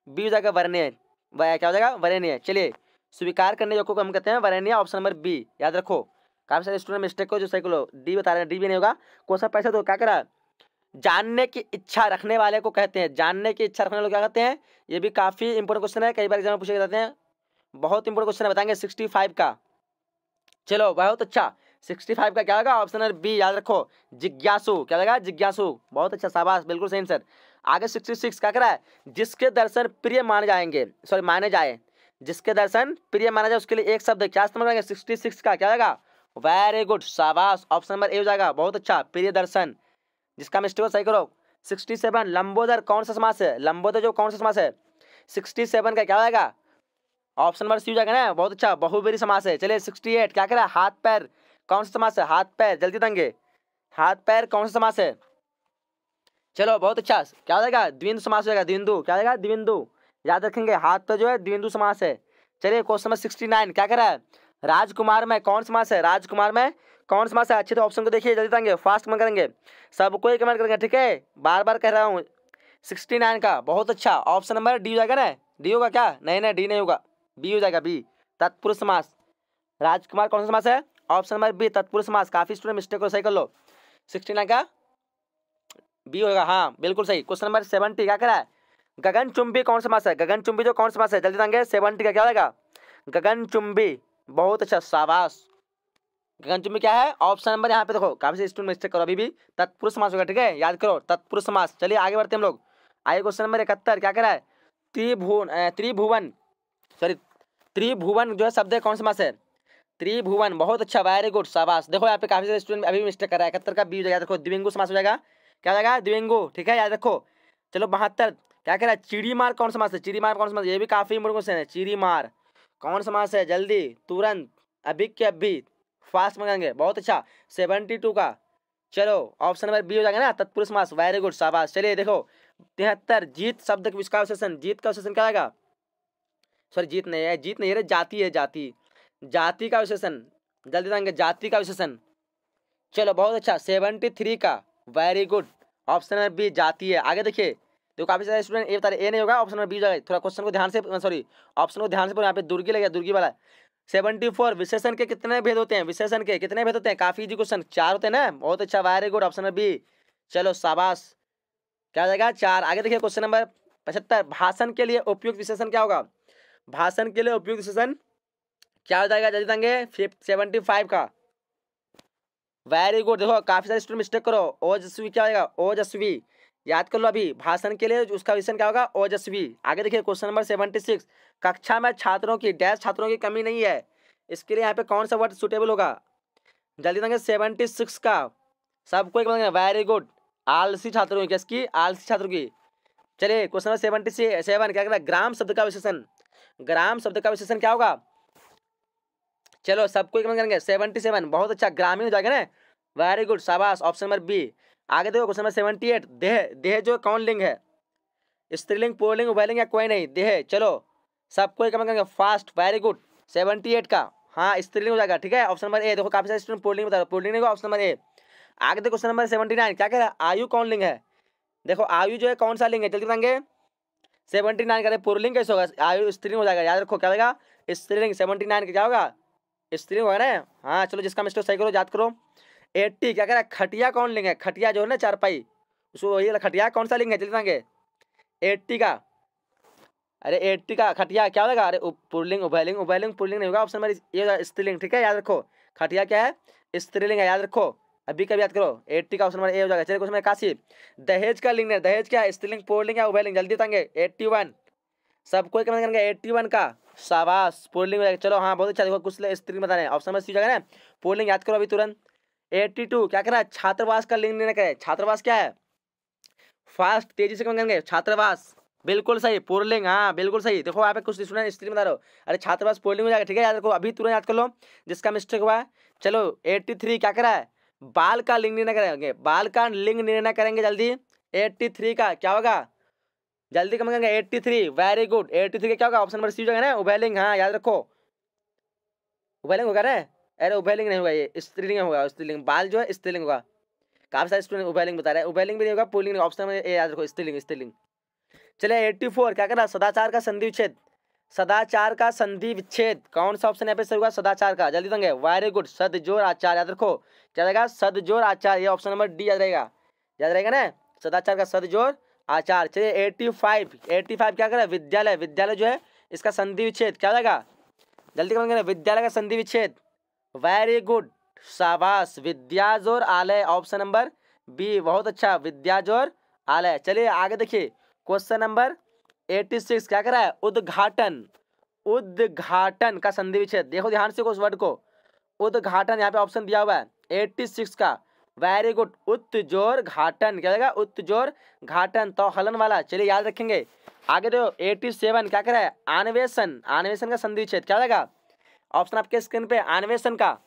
[SPEAKER 1] बी हो जाएगा वरण्य क्या हो जाएगा वरण्य चलिए स्वीकार करने योग्य को हम कहते हैं वरण्य ऑप्शन नंबर बी याद रखो काफ़ी सारे स्टूडेंट मिस्टेक को जो सही को डी बता रहे हैं डी भी नहीं होगा क्वेश्चन पैसा तो क्या करा जानने की इच्छा रखने वाले को कहते हैं जानने की इच्छा रखने वाले क्या कहते हैं ये भी काफ़ी इंपॉर्टेंट क्वेश्चन है कई बार एग्जाम पूछे जाते हैं बहुत इंपॉर्टेंट क्वेश्चन है बताएंगे सिक्सटी फाइव का चलो बहुत तो अच्छा सिक्सटी फाइव का क्या होगा ऑप्शन नंबर बी याद रखो जिज्ञासु क्या लगा जिज्ञासु बहुत अच्छा शाबाश बिल्कुल सही आंसर आगे सिक्सटी सिक्स क्या करा है जिसके दर्शन प्रिय माने जाएंगे सॉरी माने जाए जिसके दर्शन प्रिय माना जाए उसके लिए एक शब्द क्या इस्तेमाल करेंगे सिक्सटी सिक्स का क्या जाएगा वेरी गुड शाबाश ऑप्शन नंबर ए हो जाएगा बहुत अच्छा प्रिय दर्शन जिसका मिस्टेक सही करो सिक्सटी सेवन लंबोदर कौन सा समास है लंबोदर जो कौन सा समास है सिक्सटी सेवन का क्या हो जाएगा ऑप्शन नंबर सी हो जाएगा ना बहुत अच्छा बहुबेरी समास है चलिए सिक्सटी एट क्या करा हाथ पैर कौन सा समास है हाथ पैर जल्दी देंगे हाथ पैर कौन सा समास है चलो बहुत अच्छा क्या हो जाएगा द्विंदु समास हो जाएगा द्विंदु क्या हो जाएगा द्विंदु याद रखेंगे हाथ पर तो जो है द्विंदु समास है चलिए क्वेश्चन नंबर सिक्सटी नाइन क्या कह रहा है राजकुमार में कौन समास है राजकुमार में कौन समास है अच्छे तो ऑप्शन को देखिए जल्दी देंगे फास्ट कमेंट करेंगे सबको ही कमेंट करेंगे ठीक है बार बार कह रहा हूँ सिक्सटी नाइन का बहुत अच्छा ऑप्शन नंबर डी हो जाएगा ना डी होगा क्या नहीं नहीं डी नहीं होगा बी हो जाएगा बी तत्पुरुष समास राजकुमार कौन सा समास है ऑप्शन नंबर बी तत्पुरुष समास काफ़ी स्टूडेंट मिस्टेक को सही कर लो सिक्सटी नाइन का बी होगा हाँ बिल्कुल सही क्वेश्चन नंबर सेवेंटी क्या कह रहा है गगन चुंबी कौन सा मास है गगन चुंबी जो कौन सा मास है जल्दी देंगे सेवनटी का क्या होगा गगन चुंबी बहुत अच्छा शाबाश गगन चुंबी क्या है ऑप्शन नंबर यहाँ पे देखो काफी से स्टूडेंट मिस्टेक करो अभी भी तत्पुरुष समास होगा ठीक है याद करो तत्पुरुष समास चलिए आगे बढ़ते हम लोग आइए क्वेश्चन नंबर इकहत्तर क्या कह रहा है त्रिभुवन त्रिभुवन सॉरी त्रिभुवन जो है शब्द है कौन सा मास है त्रिभुवन बहुत अच्छा वेरी गुड शाबाश देखो यहाँ पे काफी सारे स्टूडेंट अभी मिस्टेक कर रहा है इकहत्तर का बी हो जाएगा देखो द्विंगु समास हो जाएगा क्या लगा द्विंगो ठीक है याद रखो चलो बहत्तर क्या कह रहा है चिड़ी मार कौन समास है चिड़ी मार कौन समास ये भी काफ़ी इंपोर्टेंट क्वेश्चन है चिड़ी मार कौन समास है जल्दी तुरंत अभी के अभी फास्ट मंगाएंगे बहुत अच्छा सेवेंटी टू का चलो ऑप्शन नंबर बी हो जाएगा ना तत्पुरुष समास वेरी गुड शाबाश चलिए देखो तिहत्तर जीत शब्द का विशेषण जीत का विशेषण क्या आएगा सॉरी जीत नहीं है जीत नहीं है जाति है जाति जाति का विशेषण जल्दी जाएंगे जाति का विशेषण चलो बहुत अच्छा सेवेंटी थ्री का very good option number B जाती है आगे देखिए तो काफी सारे स्टूडेंट ए बता रहे ए नहीं होगा ऑप्शन नंबर बी जाएगा थोड़ा क्वेश्चन को ध्यान से सॉरी ऑप्शन को ध्यान से यहाँ पे दुर्गी लगेगा दुर्गी वाला सेवेंटी फोर विशेषण के कितने भेद होते हैं विशेषण के कितने भेद होते हैं काफी इजी क्वेश्चन चार होते हैं ना बहुत अच्छा very good option number B चलो शाबाश क्या जाएगा चार आगे देखिए क्वेश्चन नंबर पचहत्तर भाषण के लिए उपयुक्त विशेषण क्या होगा भाषण के लिए उपयुक्त विशेषण क्या हो जाएगा जल्दी देंगे फिफ्ट सेवेंटी फाइव का वेरी गुड देखो काफ़ी सारे स्टूडेंट मिस्टेक करो ओजस्वी क्या होगा ओजस्वी याद कर लो अभी भाषण के लिए उसका क्वेश्चन क्या होगा ओजस्वी आगे देखिए क्वेश्चन नंबर सेवेंटी सिक्स कक्षा में छात्रों की डैश छात्रों की कमी नहीं है इसके लिए यहाँ पे कौन सा वर्ड सुटेबल होगा जल्दी देंगे सेवेंटी सिक्स का सबको एक बताएंगे वेरी गुड आलसी छात्रों की किसकी आलसी छात्रों की चलिए क्वेश्चन नंबर सेवेंटी सेवन क्या कहता है ग्राम शब्द का विशेषण ग्राम शब्द का विशेषण क्या होगा चलो सबको एक करेंगे सेवेंटी सेवन बहुत अच्छा ग्रामीण हो जाएगा ना वेरी गुड शाबाश ऑप्शन नंबर बी आगे देखो क्वेश्चन नंबर सेवेंटी एट देह देह जो कौन लिंग है स्त्रीलिंग पोलिंग उभयलिंग या कोई नहीं देह चलो सबको एक करेंगे fast very good seventy eight का हाँ स्त्रीलिंग हो जाएगा ठीक है ऑप्शन नंबर ए देखो काफी सारे स्टूडेंट पोलिंग बता रहे पुरलिंग ऑप्शन नंबर ए आगे देखो क्वेश्चन नंबर सेवेंटी नाइन क्या कह रहा है आयु कौन लिंग है देखो आयु जो है कौन सा लिंग है जल्दी बताएंगे सेवेंटी नाइन का पुरलिंग कैसे होगा आयु स्त्रीलिंग हो जाएगा याद रखो क्या होगा स्त्रीलिंग सेवेंटी नाइन का क्या होगा स्त्री वगैरह हाँ चलो जिसका मिस्टर सही करो याद करो एट्टी क्या कह रहा है खटिया कौन लेंगे खटिया जो है ना चारपाई उसको वही खटिया कौन सा लेंगे चल देंगे एट्टी का अरे एट्टी का खटिया क्या होगा अरे पुरलिंग उभयलिंग उभयलिंग पुरलिंग नहीं होगा ऑप्शन नंबर ये स्त्रीलिंग ठीक है याद रखो खटिया क्या है स्त्रीलिंग है याद रखो अभी कभी याद करो एट्टी का ऑप्शन नंबर ए हो जाएगा चलिए क्वेश्चन काशी दहेज का लिंग है दहेज क्या है स्त्रीलिंग पुरलिंग या उभयलिंग जल्दी बताएंगे एट्टी वन सबको कमेंट करेंगे एट्टी वन का शाबाश पोलिंग चलो हाँ बहुत अच्छा देखो कुछ स्त्री बता रहे हैं ऑप्शन सी जगह पोलिंग याद करो अभी तुरंत एट्टी टू क्या कह छात्रावास का लिंग निर्णय करें छात्रावास क्या है फास्ट तेजी से कमेंट करेंगे छात्रावास बिल्कुल सही पोलिंग हाँ बिल्कुल सही देखो आप कुछ स्टूडेंट स्त्री बता रहे हो अरे छात्रवास पोलिंग हो जाएगा ठीक है याद रखो अभी तुरंत याद कर लो जिसका मिस्टेक हुआ है चलो एट्टी थ्री क्या करा है बाल का लिंग निर्णय करेंगे बाल का लिंग निर्णय करेंगे जल्दी एट्टी थ्री का क्या होगा जल्दी कम करेंगे eighty three very good eighty three क्या होगा ऑप्शन नंबर सी जो है ना उबेलिंग हाँ याद रखो उबेलिंग होगा ना अरे उबेलिंग नहीं होगा ये स्त्रीलिंग होगा स्त्रीलिंग बाल जो है स्त्रीलिंग होगा काफ़ी सारे स्टूडेंट उबेलिंग बता रहे हैं उबेलिंग भी नहीं होगा पुलिंग ऑप्शन नंबर ए याद रखो स्त्रीलिंग स्त्रीलिंग चले एट्टी फोर क्या करना सदाचार का संधि विच्छेद सदाचार का संधि विच्छेद कौन सा ऑप्शन यहाँ पे सही होगा सदाचार का जल्दी देंगे वेरी गुड सद जोर आचार याद रखो क्या रहेगा सद जोर आचार ये ऑप्शन नंबर डी याद रहेगा याद रहेगा ना सदाचार का सद जोर आचार चलिए एट्टी फाइव एट्टी फाइव क्या करें विद्यालय विद्यालय जो है इसका संधि विच्छेद क्या जाएगा जल्दी करेंगे विद्यालय का संधि विच्छेद वेरी गुड शाबाश विद्याजोर आलय ऑप्शन नंबर बी बहुत अच्छा विद्याजोर आलय चलिए आगे देखिए क्वेश्चन नंबर एट्टी सिक्स क्या करा है उद्घाटन उद्घाटन का संधि विच्छेद देखो ध्यान से उस वर्ड को उद्घाटन यहाँ पे ऑप्शन दिया हुआ है एट्टी सिक्स का वेरी गुड उत्तजोर घाटन क्या लगा उत्तजोर घाटन तो हलन वाला चलिए याद रखेंगे आगे दो एटी सेवन क्या करा है आनवेशन आनवेशन का संधि छेद क्या लगा ऑप्शन आपके स्क्रीन पे आनवेशन का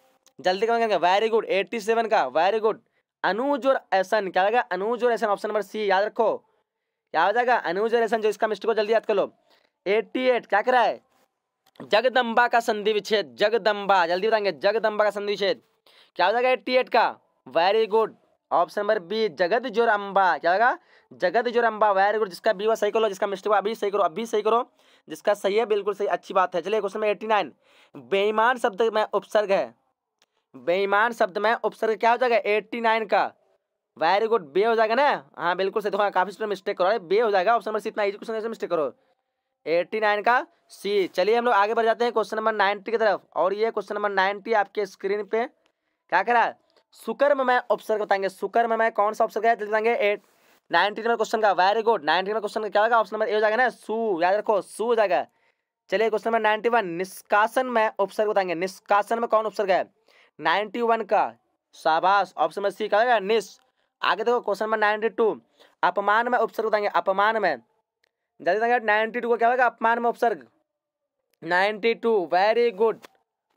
[SPEAKER 1] जल्दी करेंगे वेरी गुड एटी सेवन का वेरी गुड अनुज और एसन क्या लगा अनुज और एसन ऑप्शन नंबर सी याद रखो क्या हो जाएगा अनुज और एसन जो इसका मिस्टेक को जल्दी याद कर लो एट्टी एट क्या करा है जगदम्बा का संधि विच्छेद जगदम्बा जल्दी बताएंगे जगदम्बा का संधि विच्छेद क्या हो जाएगा एट्टी एट का very good option number B जगत जोरम्बा क्या लगा जगत जोरम्बा वेरी गुड जिसका बी वो सही करो जिसका मिस्टेक अभी सही करो अभी सही करो जिसका सही है बिल्कुल सही अच्छी बात है चलिए क्वेश्चन एट्टी नाइन बेईमान शब्द में उपसर्ग है बेईमान शब्द में उपसर्ग क्या हो जाएगा एट्टी नाइन का वेरी गुड बे हो जाएगा ना हाँ बिल्कुल सही देखो काफ़ी स्टूडेंट मिस्टेक करो बे हो जाएगा ऑप्शन नंबर सी इतना ईजी क्वेश्चन मिस्टेक करो एट्टी नाइन का सी चलिए हम लोग आगे बढ़ जाते हैं क्वेश्चन नंबर नाइन्टी की तरफ और ये क्वेश्चन नंबर नाइन्टी आपके स्क्रीन पे क्या करा है सुकर्म में ऑप्शन बताएंगे सुकर्म में कौन सा ऑप्शन क्या बताएंगे एट नाइनटीन नंबर क्वेश्चन का very good nineteen number question का क्या होगा ऑप्शन नंबर ए हो जाएगा ना सू याद रखो सू हो जाएगा चलिए क्वेश्चन नंबर नाइनटी वन निष्कासन में ऑप्शन बताएंगे निष्कासन में कौन उपसर्ग है नाइनटी वन का शाबाश ऑप्शन नंबर सी क्या होगा निस आगे देखो क्वेश्चन नंबर नाइनटी टू अपमान में ऑप्शन बताएंगे अपमान में जल्दी बताएंगे नाइनटी टू का क्या होगा अपमान में option ninety two very good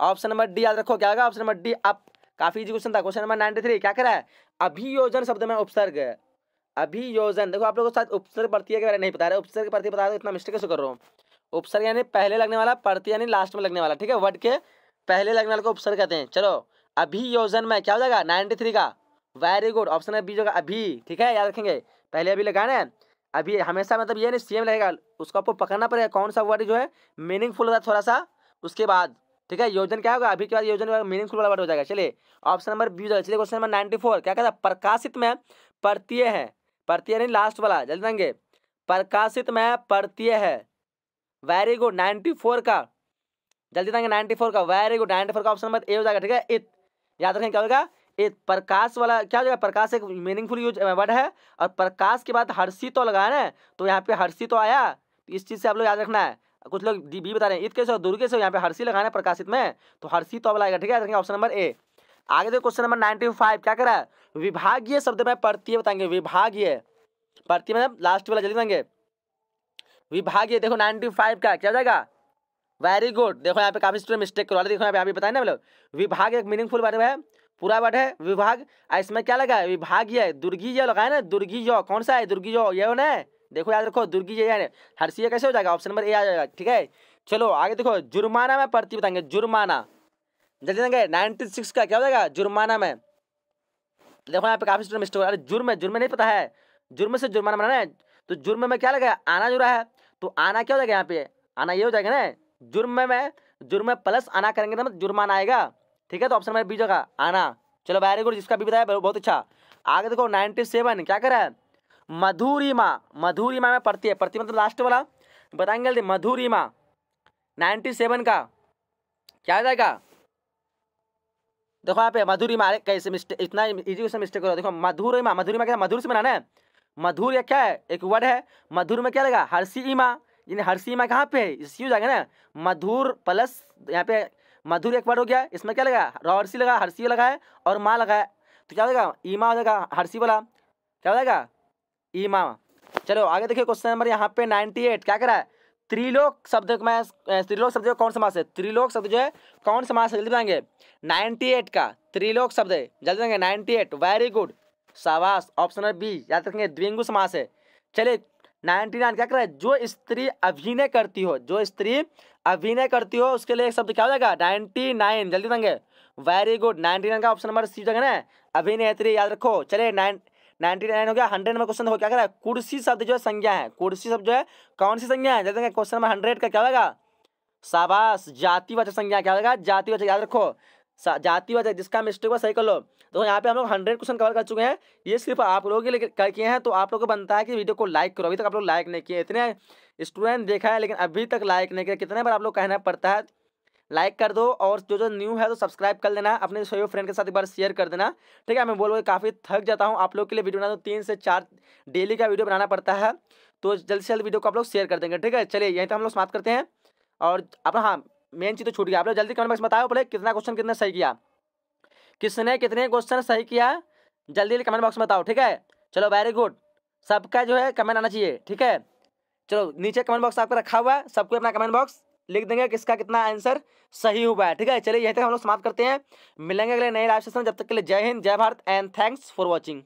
[SPEAKER 1] option number D याद रखो क्या होगा ऑप्शन नंबर डी अप काफी इजी क्वेश्चन था क्वेश्चन नंबर नाइनटी थ्री क्या कह रहा है अभियोजन शब्द में उपसर्ग अभियोजन देखो आप लोगों को शायद उपसर्ग प्रत्यय के बारे में नहीं बता रहे उपसर्ग प्रत्यय बता रहे इतना मिस्टेक कैसे कर रहा हूँ उपसर्ग यानी पहले लगने वाला प्रत्यय यानी लास्ट में लगने वाला ठीक है वर्ड के पहले लगने वाले को उपसर्ग कहते हैं चलो अभियोजन में क्या हो जाएगा नाइनटी थ्री का वेरी गुड ऑप्शन है बी जो अभी ठीक है याद रखेंगे पहले अभी लगाना है अभी हमेशा मतलब ये नहीं सेम रहेगा उसको आपको पकड़ना पड़ेगा कौन सा वर्ड जो है मीनिंगफुल होता है थोड़ा सा उसके बाद ठीक है योजन क्या होगा अभी के बाद योजन मीनिंगफुल वाला वर्ड हो जाएगा चलिए ऑप्शन नंबर बी हो चलिए क्वेश्चन नंबर नाइन्टी फोर क्या कहता है प्रकाशित में प्रत्यय है प्रत्यय नहीं लास्ट वाला जल्दी देंगे प्रकाशित में प्रत्यय है वेरी गुड नाइन्टी फोर का जल्दी देंगे नाइन्टी फोर का वेरी गुड नाइन्टी फोर का ऑप्शन नंबर ए हो जाएगा ठीक है इत याद रखें क्या होगा इत प्रकाश वाला क्या हो जाएगा प्रकाश एक मीनिंगफुल यूज वर्ड है और प्रकाश के बाद हर्षित तो है ना तो यहाँ पे हर्षित तो आया तो इस चीज़ से आप लोग याद रखना है कुछ लोग डी बी बता रहे हैं ईद कैसे हो दूर कैसे यहाँ पे हर्षी लगाने प्रकाशित में तो हर्षी तो अब लगाएगा ठीक है याद ऑप्शन नंबर ए आगे देखो क्वेश्चन नंबर नाइनटी फाइव क्या करा है विभागीय शब्द में प्रत्यय बताएंगे विभागीय प्रत्यय मतलब लास्ट वाला जल्दी देंगे विभागीय देखो नाइनटी फाइव का क्या जाएगा वेरी गुड देखो यहाँ पे काफी स्टूडेंट मिस्टेक करवा देखो यहाँ पे अभी बताए ना मतलब विभाग एक मीनिंगफुल वर्ड है पूरा वर्ड है विभाग इसमें क्या लगा है विभागीय दुर्गी जो लगाए ना दुर्गी जो कौन सा है दुर्गी जो ये होना देखो याद रखो दुर्गी ये यार हर्षीय कैसे हो जाएगा ऑप्शन नंबर ए आ जाएगा ठीक है चलो आगे देखो जुर्माना में प्रति बताएंगे जुर्माना जल्दी देंगे नाइनटी सिक्स का क्या हो जाएगा जुर्माना में देखो यहाँ पे काफी स्टूडेंट मिस्टेक अरे है जुर्म जुर्म नहीं पता है जुर्म से जुर्माना बनाना है तो जुर्म में क्या लगेगा आना जुड़ा है तो आना क्या हो जाएगा यहाँ पे आना ये हो जाएगा ना जुर्म में जुर्म प्लस आना करेंगे ना तो मतलब जुर्माना आएगा ठीक है तो ऑप्शन नंबर बी जो आना चलो वेरी गुड जिसका भी बताया बहुत अच्छा आगे देखो नाइनटी सेवन क्या करा है मधुरिमा मधुरिमा में पढ़ती है प्रति मतलब लास्ट वाला बताएंगे मधुरिमा नाइन्टी सेवन का क्या हो जाएगा देखो यहाँ पे मधुरिमा अरे कैसे मिस्टेक इतना इजी क्वेश्चन मिस्टेक करो देखो मधुरिमा मधुरिमा क्या मधुर से बना है मधुर क्या है एक वर्ड है मधुर में क्या लगा हर्षी इमा यानी हर्षी इमा कहाँ पे है इसी जाएगा ना मधुर प्लस यहाँ पे मधुर एक वर्ड हो गया इसमें क्या लगा रौरसी लगा हर्षी लगा है और माँ लगा है तो क्या हो जाएगा ईमा हो जाएगा हर्षी वाला क्या हो जाएगा ईमा चलो आगे देखिए क्वेश्चन नंबर यहाँ पे नाइन्टी एट क्या करा है त्रिलोक शब्द में त्रिलोक शब्द कौन समास है त्रिलोक शब्द जो है कौन समास है जल्दी बताएंगे नाइन्टी एट का त्रिलोक शब्द है जल्दी देंगे नाइन्टी एट वेरी गुड शाबाश ऑप्शन नंबर बी याद रखेंगे द्विंगु समास है चलिए नाइन्टी नाइन क्या कर रहा है जो स्त्री अभिनय करती हो जो स्त्री अभिनय करती हो उसके लिए एक शब्द क्या हो जाएगा नाइन्टी नाइन जल्दी देंगे वेरी गुड नाइन्टी नाइन का ऑप्शन नंबर सी जो है ना अभिनेत्री याद रखो चले नाइन नाइन्टी नाइन हो गया हंड्रेड में क्वेश्चन हो क्या करा कुर्सी शब्द जो है संज्ञा है कुर्सी शब्द जो है कौन सी संज्ञा है जैसे क्वेश्चन नंबर हंड्रेड का क्या होगा शाबाश जातिवाचक संज्ञा क्या होगा जातिवाचक याद रखो जातिवाचक जिसका मिस्टेक हुआ सही कर लो तो यहाँ पे हम लोग हंड्रेड क्वेश्चन कवर कर चुके हैं ये सिर्फ आप लोगों के लिए करके हैं तो आप लोगों को बनता है कि वीडियो को लाइक करो अभी तक आप लोग लाइक नहीं किए इतने स्टूडेंट देखा है लेकिन अभी तक लाइक नहीं किया कितने बार आप लोग कहना पड़ता है लाइक कर दो और जो जो न्यू है तो सब्सक्राइब कर देना अपने सही फ्रेंड के साथ एक बार शेयर कर देना ठीक है मैं बोल बोल काफ़ी थक जाता हूँ आप लोग के लिए वीडियो बना दो तीन से चार डेली का वीडियो बनाना पड़ता है तो जल्द से जल्द वीडियो को आप लोग शेयर कर देंगे ठीक है चलिए यहीं तो हम लोग समाप्त करते हैं और अपना हाँ मेन चीज़ तो छूट गया आप लोग जल्दी कमेंट बॉक्स बताओ पहले कितना क्वेश्चन कितना सही किया किसने कितने क्वेश्चन सही किया जल्दी जल्दी कमेंट बॉक्स में बताओ ठीक है चलो वेरी गुड सबका जो है कमेंट आना चाहिए ठीक है चलो नीचे कमेंट बॉक्स आपका रखा हुआ है सबको अपना कमेंट बॉक्स लिख देंगे किसका कितना आंसर सही हुआ है ठीक है चलिए यही तक हम लोग समाप्त करते हैं मिलेंगे अगले नए लाइव सेशन जब तक के लिए जय हिंद जय Bharat and thanks for watching